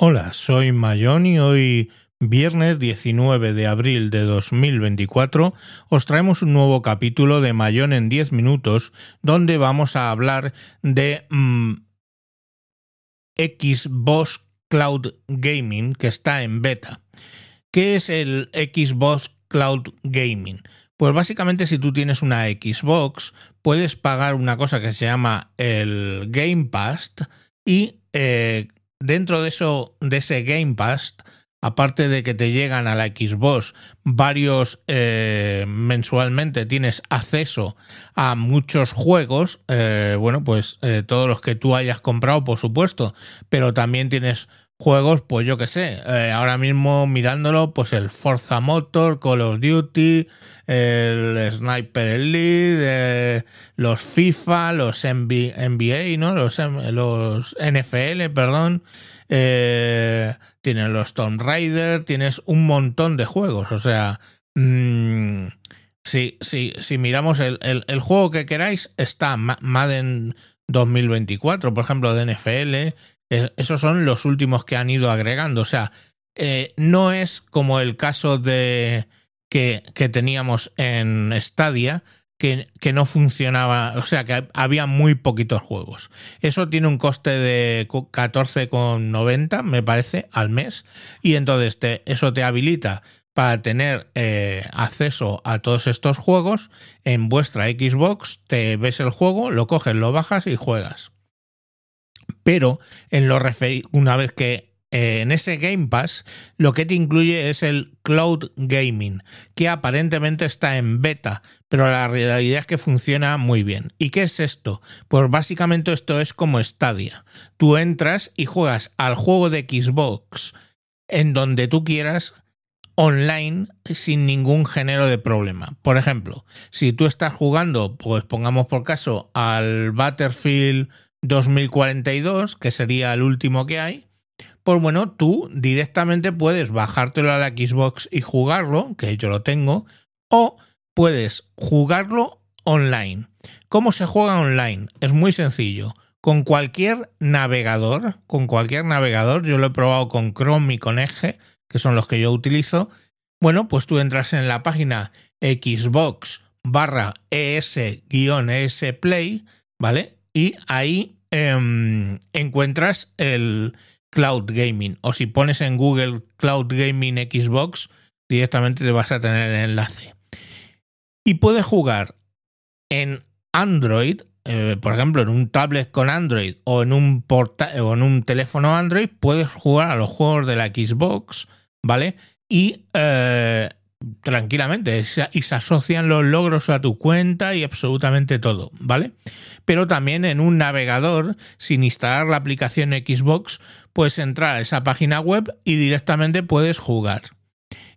Hola, soy Mayón y hoy, viernes 19 de abril de 2024, os traemos un nuevo capítulo de Mayón en 10 minutos, donde vamos a hablar de mm, Xbox Cloud Gaming, que está en beta. ¿Qué es el Xbox Cloud Gaming? Pues básicamente si tú tienes una Xbox, puedes pagar una cosa que se llama el Game Pass y eh, dentro de eso, de ese Game Pass, aparte de que te llegan a la Xbox varios eh, mensualmente, tienes acceso a muchos juegos, eh, bueno, pues eh, todos los que tú hayas comprado, por supuesto, pero también tienes juegos, pues yo qué sé, eh, ahora mismo mirándolo, pues el Forza Motor, Call of Duty, el Sniper Elite, eh, los FIFA, los NBA, ¿no? Los, los NFL, perdón. Eh, tienes los Tomb Raider, tienes un montón de juegos, o sea... Mm, si, si, miramos el, el, el, juego que queráis, está Madden 2024, por ejemplo, de NFL, esos son los últimos que han ido agregando. O sea, eh, no es como el caso de que, teníamos en Stadia, que, no funcionaba, o sea, que había muy poquitos juegos. Eso tiene un coste de 14,90, me parece, al mes, y entonces te, eso te habilita para tener eh, acceso a todos estos juegos en vuestra Xbox, te ves el juego, lo coges, lo bajas y juegas pero una vez que eh, en ese Game Pass lo que te incluye es el cloud gaming, que aparentemente está en beta, pero la realidad es que funciona muy bien. ¿Y qué es esto? Pues básicamente esto es como Stadia. Tú entras y juegas al juego de Xbox en donde tú quieras online sin ningún género de problema. Por ejemplo, si tú estás jugando, pues pongamos por caso al Battlefield 2042, que sería el último que hay, pues bueno, tú directamente puedes bajártelo a la Xbox y jugarlo, que yo lo tengo, o puedes jugarlo online. ¿Cómo se juega online? Es muy sencillo. Con cualquier navegador, con cualquier navegador, yo lo he probado con Chrome y con Edge, que son los que yo utilizo. Bueno, pues tú entras en la página Xbox barra es-es e play, ¿vale? y ahí em, encuentras el cloud gaming. O si pones en Google cloud gaming Xbox, directamente te vas a tener el enlace. Y puedes jugar en Android, eh, por ejemplo, en un tablet con Android o en un, eh, o en un teléfono Android, puedes jugar a los juegos de la Xbox, ¿vale? Y eh, tranquilamente y se asocian los logros a tu cuenta y absolutamente todo, ¿vale? Pero también en un navegador, sin instalar la aplicación Xbox, puedes entrar a esa página web y directamente puedes jugar.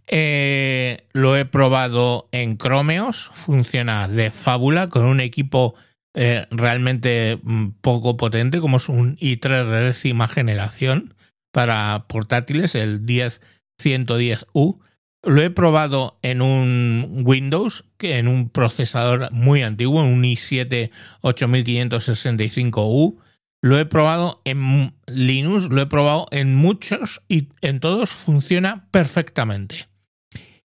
Eh, lo he probado en Chromeos, funciona de fábula con un equipo eh, realmente mm, poco potente, como es un i3 de décima generación para portátiles, el 10110U lo he probado en un Windows, en un procesador muy antiguo, un i7 8565U. Lo he probado en Linux, lo he probado en muchos y en todos funciona perfectamente.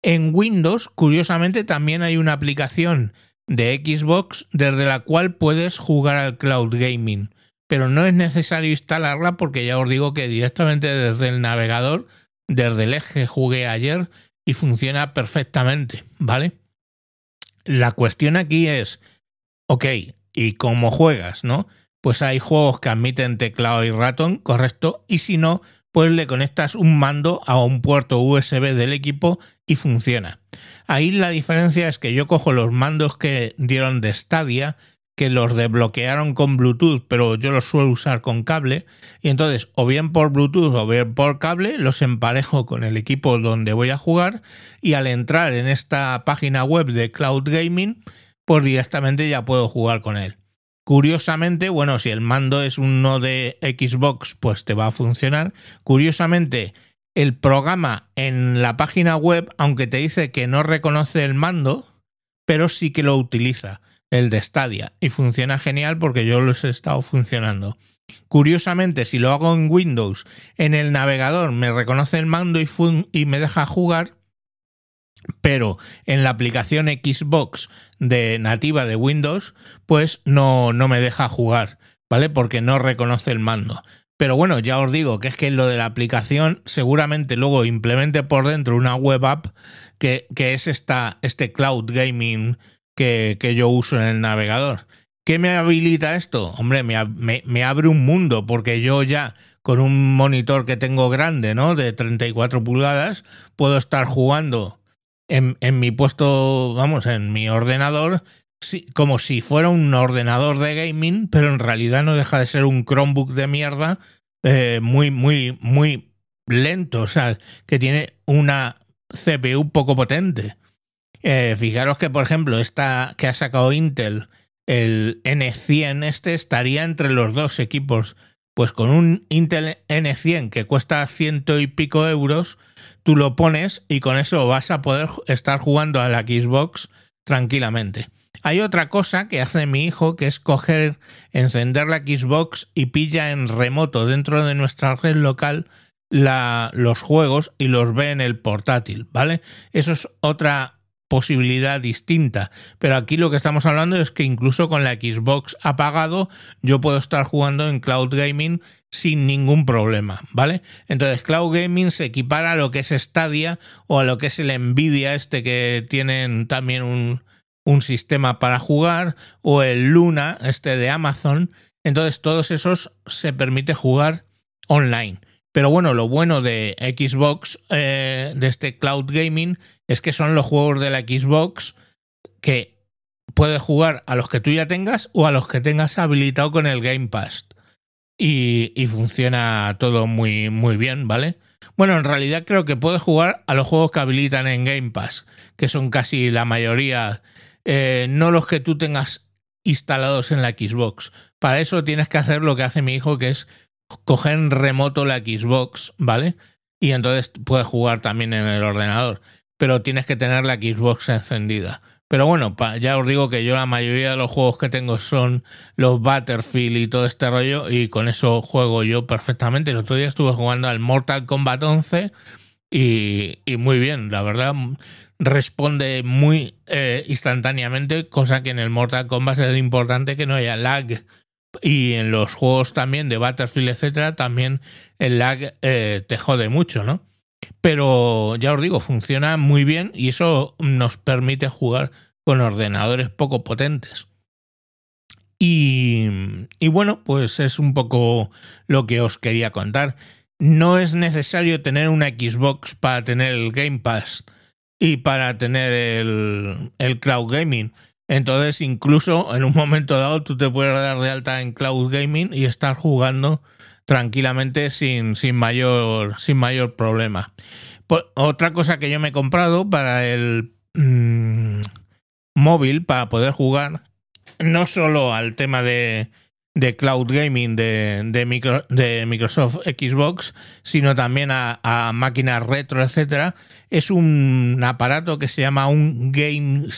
En Windows, curiosamente, también hay una aplicación de Xbox desde la cual puedes jugar al cloud gaming, pero no es necesario instalarla porque ya os digo que directamente desde el navegador, desde el eje que jugué ayer, y funciona perfectamente, ¿vale? La cuestión aquí es, ok, ¿y cómo juegas, no? Pues hay juegos que admiten teclado y ratón, correcto, y si no, pues le conectas un mando a un puerto USB del equipo y funciona. Ahí la diferencia es que yo cojo los mandos que dieron de Stadia que los desbloquearon con Bluetooth, pero yo los suelo usar con cable. Y entonces, o bien por Bluetooth o bien por cable, los emparejo con el equipo donde voy a jugar. Y al entrar en esta página web de Cloud Gaming, pues directamente ya puedo jugar con él. Curiosamente, bueno, si el mando es uno de Xbox, pues te va a funcionar. Curiosamente, el programa en la página web, aunque te dice que no reconoce el mando, pero sí que lo utiliza el de Stadia. Y funciona genial porque yo los he estado funcionando. Curiosamente, si lo hago en Windows, en el navegador me reconoce el mando y, y me deja jugar, pero en la aplicación Xbox de nativa de Windows, pues no, no me deja jugar, ¿vale? Porque no reconoce el mando. Pero bueno, ya os digo que es que lo de la aplicación seguramente luego implemente por dentro una web app que, que es esta, este cloud gaming que, yo uso en el navegador. ¿Qué me habilita esto? Hombre, me, abre un mundo, porque yo ya con un monitor que tengo grande, ¿no? De 34 pulgadas, puedo estar jugando en, mi puesto, vamos, en mi ordenador, como si fuera un ordenador de gaming, pero en realidad no deja de ser un Chromebook de mierda, eh, muy, muy, muy lento, o sea, que tiene una CPU poco potente. Eh, fijaros que, por ejemplo, esta que ha sacado Intel, el N100 este, estaría entre los dos equipos. Pues con un Intel N100 que cuesta ciento y pico euros, tú lo pones y con eso vas a poder estar jugando a la Xbox tranquilamente. Hay otra cosa que hace mi hijo, que es coger, encender la Xbox y pilla en remoto dentro de nuestra red local los juegos y los ve en el portátil, ¿vale? Eso es otra posibilidad distinta. Pero aquí lo que estamos hablando es que incluso con la Xbox apagado yo puedo estar jugando en cloud gaming sin ningún problema, ¿vale? Entonces cloud gaming se equipara a lo que es Stadia o a lo que es el Nvidia este que tienen también un, un sistema para jugar o el Luna este de Amazon. Entonces todos esos se permite jugar online. Pero bueno, lo bueno de Xbox, eh, de este cloud gaming, es que son los juegos de la Xbox que puedes jugar a los que tú ya tengas o a los que tengas habilitado con el Game Pass. Y, funciona todo muy, muy bien, ¿vale? Bueno, en realidad creo que puedes jugar a los juegos que habilitan en Game Pass, que son casi la mayoría, eh, no los que tú tengas instalados en la Xbox. Para eso tienes que hacer lo que hace mi hijo, que es cogen remoto la Xbox, ¿vale? Y entonces puedes jugar también en el ordenador, pero tienes que tener la Xbox encendida. Pero bueno, ya os digo que yo la mayoría de los juegos que tengo son los Battlefield y todo este rollo, y con eso juego yo perfectamente. El otro día estuve jugando al Mortal Kombat 11 y, muy bien, la verdad responde muy eh, instantáneamente, cosa que en el Mortal Kombat es importante que no haya lag y en los juegos también de Battlefield, etcétera, también el lag eh, te jode mucho, ¿no? Pero ya os digo, funciona muy bien y eso nos permite jugar con ordenadores poco potentes. Y, y bueno, pues es un poco lo que os quería contar. No es necesario tener una Xbox para tener el Game Pass y para tener el, el Cloud Gaming. Entonces, incluso en un momento dado, tú te puedes dar de alta en cloud gaming y estar jugando tranquilamente sin, sin, mayor, sin mayor problema. Pues, otra cosa que yo me he comprado para el mm, móvil, para poder jugar, no solo al tema de, de cloud gaming de, de, Microsoft Xbox, sino también a, máquinas retro, etcétera, es un aparato que se llama un Game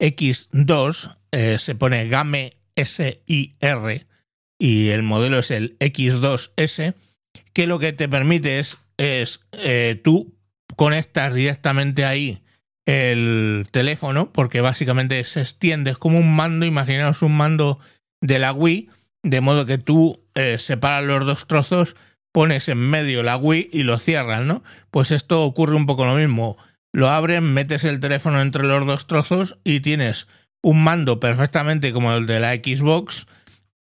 X2 eh, se pone Game SIR y el modelo es el X2S, que lo que te permite es, eh, tú conectas directamente ahí el teléfono, porque básicamente se extiende, es como un mando, imaginaos un mando de la Wii, de modo que tú eh, separas los dos trozos, pones en medio la Wii y lo cierras, ¿no? Pues esto ocurre un poco lo mismo lo abres, metes el teléfono entre los dos trozos y tienes un mando perfectamente como el de la Xbox.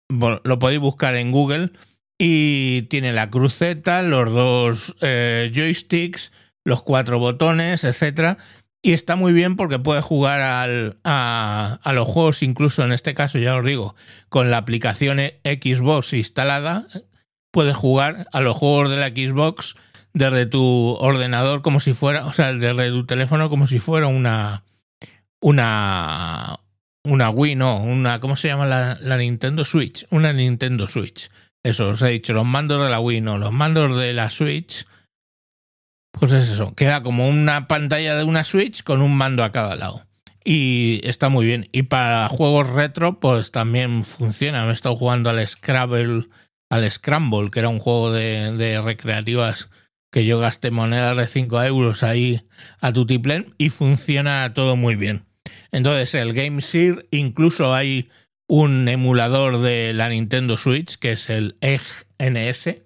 Lo podéis buscar en Google. Y tiene la cruceta, los dos eh, joysticks, los cuatro botones, etcétera. Y está muy bien porque puedes jugar al, a, a, los juegos, incluso en este caso, ya os digo, con la aplicación Xbox instalada, puedes jugar a los juegos de la Xbox desde tu ordenador como si fuera, o sea, desde tu teléfono como si fuera una, una, una Wii, no, una, ¿cómo se llama la, la Nintendo Switch? Una Nintendo Switch. Eso, os he dicho, los mandos de la Wii, no, los mandos de la Switch. Pues es eso, queda como una pantalla de una Switch con un mando a cada lado. Y está muy bien. Y para juegos retro, pues también funciona. Me he estado jugando al Scrabble, al Scramble, que era un juego de recreativas que yo gasté monedas de 5 euros ahí a Tutiplen y funciona todo muy bien. Entonces, el GameSear, incluso hay un emulador de la Nintendo Switch que es el EGNS.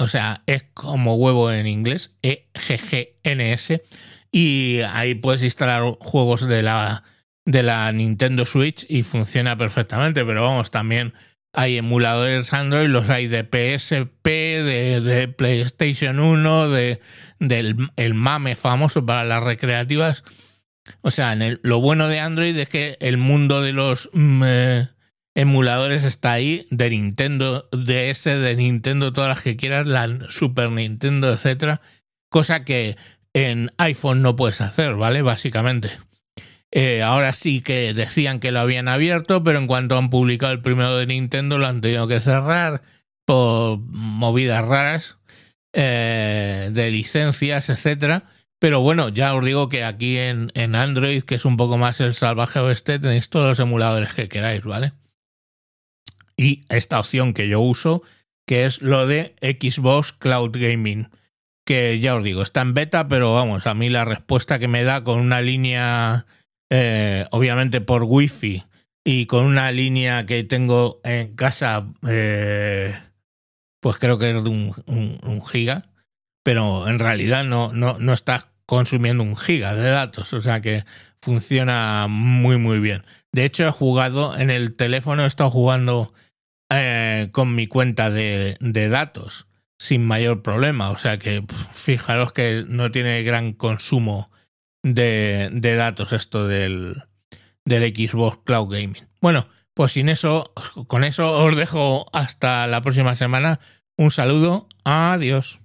O sea, es e como huevo en inglés, EGGNS. Y ahí puedes instalar juegos de la, de la Nintendo Switch y funciona perfectamente. Pero vamos, también hay emuladores Android, los hay de PSP, de, PlayStation 1, de, del MAME famoso para las recreativas. O sea, en lo bueno de Android es que el mundo de los mm, eh, emuladores está ahí, de Nintendo DS, de Nintendo, todas las que quieras, la Super Nintendo, etcétera, cosa que en iPhone no puedes hacer, ¿vale? Básicamente. Eh, ahora sí que decían que lo habían abierto, pero en cuanto han publicado el primero de Nintendo lo han tenido que cerrar por movidas raras eh, de licencias, etc. Pero bueno, ya os digo que aquí en, en Android, que es un poco más el salvaje oeste, tenéis todos los emuladores que queráis, ¿vale? Y esta opción que yo uso, que es lo de Xbox Cloud Gaming, que ya os digo, está en beta, pero vamos, a mí la respuesta que me da con una línea eh, obviamente por wifi y con una línea que tengo en casa, eh, pues creo que es de un, giga, pero en realidad no, no, estás consumiendo un giga de datos, o sea que funciona muy muy bien. De hecho he jugado en el teléfono, he estado jugando eh, con mi cuenta de, datos sin mayor problema, o sea que fijaros que no tiene gran consumo de, datos esto del, del Xbox Cloud Gaming. Bueno, pues sin eso, con eso os dejo hasta la próxima semana. Un saludo, adiós.